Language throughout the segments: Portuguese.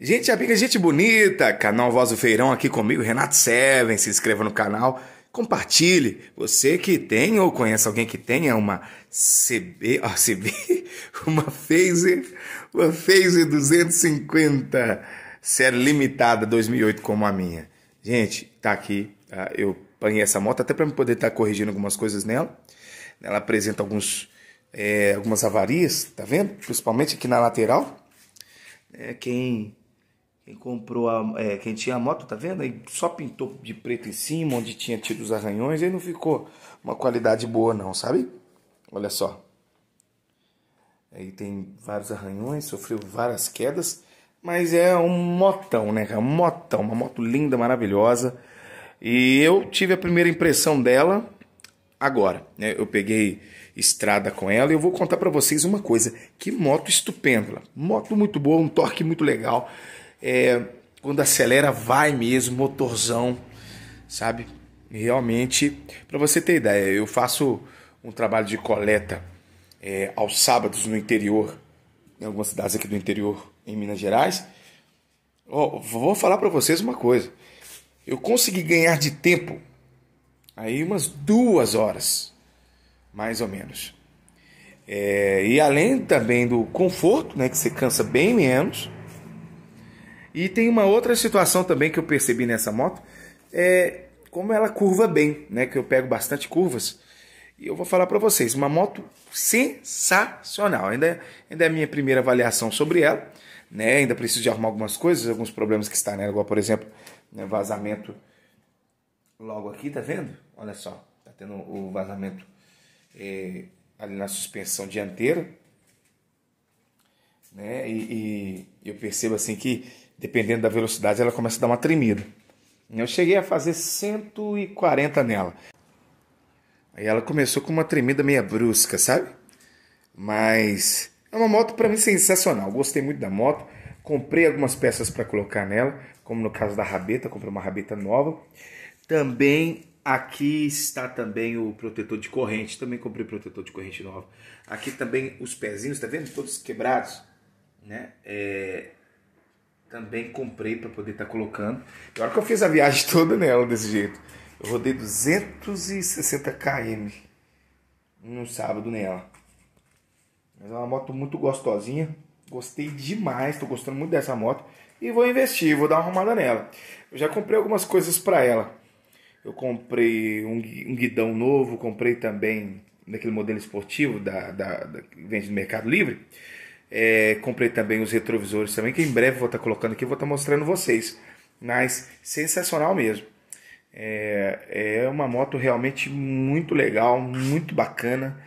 Gente amiga, gente bonita, canal Voz do Feirão aqui comigo, Renato Seven. Se inscreva no canal, compartilhe. Você que tem ou conhece alguém que tenha uma CB, ó, CB, uma Phaser, uma Phaser 250 série limitada 2008 como a minha. Gente, tá aqui, tá? eu apanhei essa moto até para me poder estar tá corrigindo algumas coisas nela. Ela apresenta alguns, é, algumas avarias, tá vendo? Principalmente aqui na lateral. É, quem quem comprou a, é, quem tinha a moto, tá vendo? Aí só pintou de preto em cima, onde tinha tido os arranhões, aí não ficou uma qualidade boa não, sabe? Olha só. Aí tem vários arranhões, sofreu várias quedas, mas é um motão, né? Um motão, uma moto linda, maravilhosa. E eu tive a primeira impressão dela agora. Né? Eu peguei estrada com ela e eu vou contar para vocês uma coisa. Que moto estupenda! Moto muito boa, um torque muito legal é, quando acelera, vai mesmo, motorzão, sabe? Realmente, para você ter ideia, eu faço um trabalho de coleta é, aos sábados no interior, em algumas cidades aqui do interior, em Minas Gerais. Oh, vou falar para vocês uma coisa. Eu consegui ganhar de tempo aí umas duas horas, mais ou menos. É, e além também do conforto, né, que você cansa bem menos, e tem uma outra situação também que eu percebi nessa moto, é como ela curva bem, né? Que eu pego bastante curvas. E eu vou falar para vocês, uma moto sensacional. Ainda, é, ainda é a minha primeira avaliação sobre ela, né? Ainda preciso de arrumar algumas coisas, alguns problemas que está nela, igual por exemplo, né, vazamento logo aqui, tá vendo? Olha só, tá tendo o vazamento é, ali na suspensão dianteira, né? E, e eu percebo assim que dependendo da velocidade, ela começa a dar uma tremida. Eu cheguei a fazer 140 nela. Aí ela começou com uma tremida meio brusca, sabe? Mas é uma moto para mim sensacional. Gostei muito da moto. Comprei algumas peças para colocar nela, como no caso da rabeta, comprei uma rabeta nova. Também aqui está também o protetor de corrente, também comprei protetor de corrente nova. Aqui também os pezinhos, tá vendo? Todos quebrados, né? É, também comprei para poder estar tá colocando. E hora que eu fiz a viagem toda nela desse jeito, eu rodei 260 km no sábado nela. Mas é uma moto muito gostosinha. Gostei demais, estou gostando muito dessa moto. E vou investir, vou dar uma arrumada nela. Eu já comprei algumas coisas para ela. Eu comprei um, guidão novo, comprei também daquele modelo esportivo da, da, da que vende no Mercado Livre. É, comprei também os retrovisores também, que em breve vou estar tá colocando aqui, vou estar tá mostrando vocês. Mas sensacional mesmo. É, é uma moto realmente muito legal, muito bacana.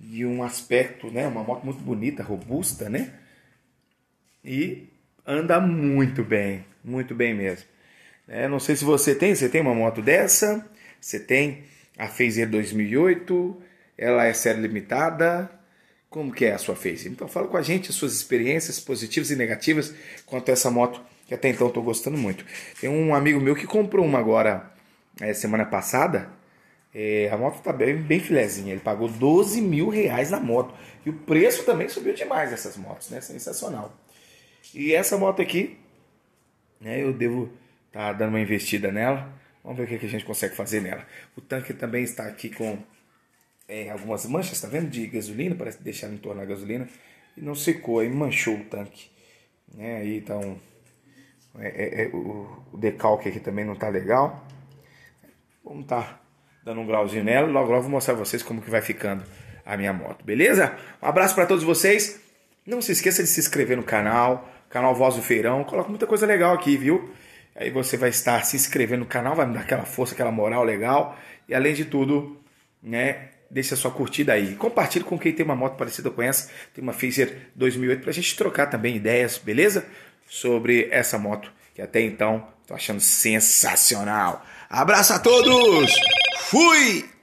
E um aspecto, né? Uma moto muito bonita, robusta, né? E anda muito bem, muito bem mesmo. É, não sei se você tem, você tem uma moto dessa? Você tem a Phaser 2008, ela é série limitada, como que é a sua face. Então fala com a gente as suas experiências positivas e negativas quanto a essa moto que até então estou gostando muito. Tem um amigo meu que comprou uma agora é, semana passada. É, a moto está bem, bem filezinha. Ele pagou 12 mil reais na moto. E o preço também subiu demais dessas motos, né? Sensacional. E essa moto aqui, né? Eu devo estar tá dando uma investida nela. Vamos ver o que a gente consegue fazer nela. O tanque também está aqui com é, algumas manchas, está vendo? De gasolina, parece que deixaram entornar a gasolina e não secou, aí manchou o tanque. Né? Aí então é, é, é o, o, decalque aqui também não está legal. Vamos estar tá dando um grauzinho nela. Logo, logo vou mostrar pra vocês como que vai ficando a minha moto, beleza? Um abraço para todos vocês. Não se esqueça de se inscrever no canal, canal Voz do Feirão. Coloca muita coisa legal aqui, viu? Aí você vai estar se inscrevendo no canal, vai me dar aquela força, aquela moral legal. E além de tudo, né, deixa sua curtida aí. Compartilhe com quem tem uma moto parecida com essa, tem uma Phaser 2008, para a gente trocar também ideias, beleza? Sobre essa moto que até então estou achando sensacional. Abraço a todos! Fui!